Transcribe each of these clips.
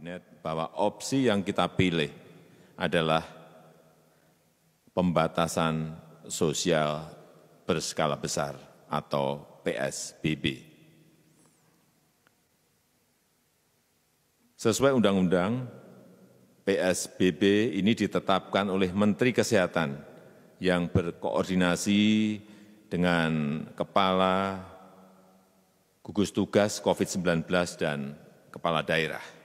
kabinet bahwa opsi yang kita pilih adalah pembatasan sosial berskala besar atau PSBB. Sesuai undang-undang, PSBB ini ditetapkan oleh Menteri Kesehatan yang berkoordinasi dengan Kepala Gugus Tugas COVID-19 dan Kepala Daerah.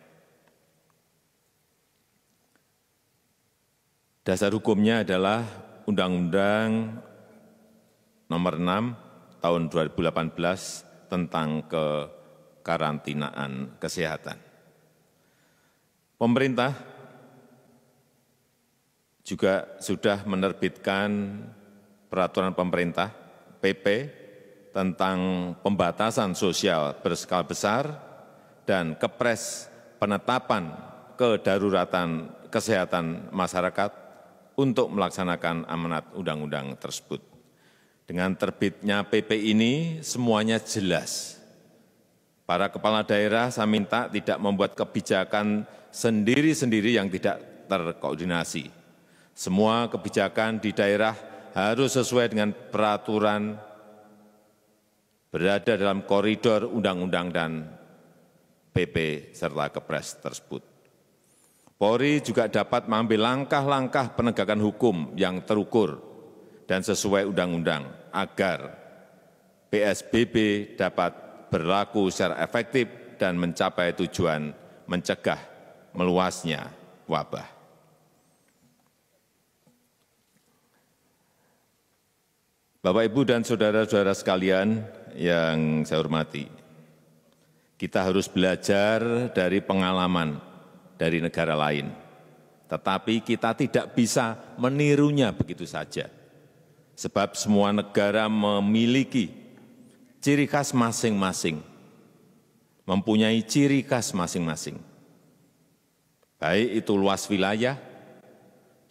Dasar hukumnya adalah Undang-Undang nomor 6 tahun 2018 tentang kekarantinaan kesehatan. Pemerintah juga sudah menerbitkan peraturan pemerintah PP tentang pembatasan sosial berskala besar dan kepres penetapan kedaruratan kesehatan masyarakat untuk melaksanakan amanat undang-undang tersebut. Dengan terbitnya PP ini semuanya jelas. Para kepala daerah saya minta tidak membuat kebijakan sendiri-sendiri yang tidak terkoordinasi. Semua kebijakan di daerah harus sesuai dengan peraturan berada dalam koridor undang-undang dan PP serta kepres tersebut. Polri juga dapat mengambil langkah-langkah penegakan hukum yang terukur dan sesuai undang-undang agar PSBB dapat berlaku secara efektif dan mencapai tujuan mencegah meluasnya wabah. Bapak, Ibu, dan saudara-saudara sekalian yang saya hormati, kita harus belajar dari pengalaman dari negara lain. Tetapi kita tidak bisa menirunya begitu saja. Sebab semua negara memiliki ciri khas masing-masing, mempunyai ciri khas masing-masing. Baik itu luas wilayah,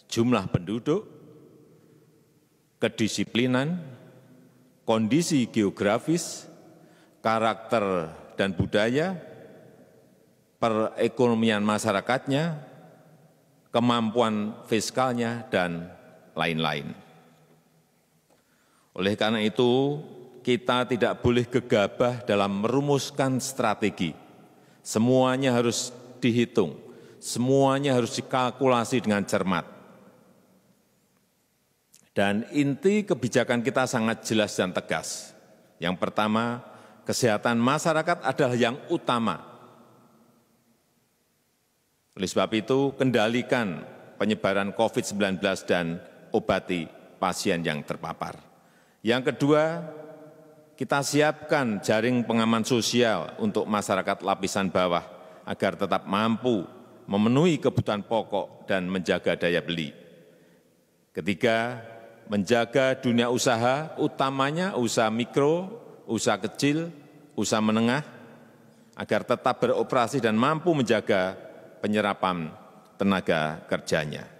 jumlah penduduk, kedisiplinan, kondisi geografis, karakter dan budaya, perekonomian masyarakatnya, kemampuan fiskalnya, dan lain-lain. Oleh karena itu, kita tidak boleh gegabah dalam merumuskan strategi. Semuanya harus dihitung, semuanya harus dikalkulasi dengan cermat. Dan inti kebijakan kita sangat jelas dan tegas. Yang pertama, kesehatan masyarakat adalah yang utama oleh sebab itu, kendalikan penyebaran COVID-19 dan obati pasien yang terpapar. Yang kedua, kita siapkan jaring pengaman sosial untuk masyarakat lapisan bawah agar tetap mampu memenuhi kebutuhan pokok dan menjaga daya beli. Ketiga, menjaga dunia usaha, utamanya usaha mikro, usaha kecil, usaha menengah, agar tetap beroperasi dan mampu menjaga penyerapan tenaga kerjanya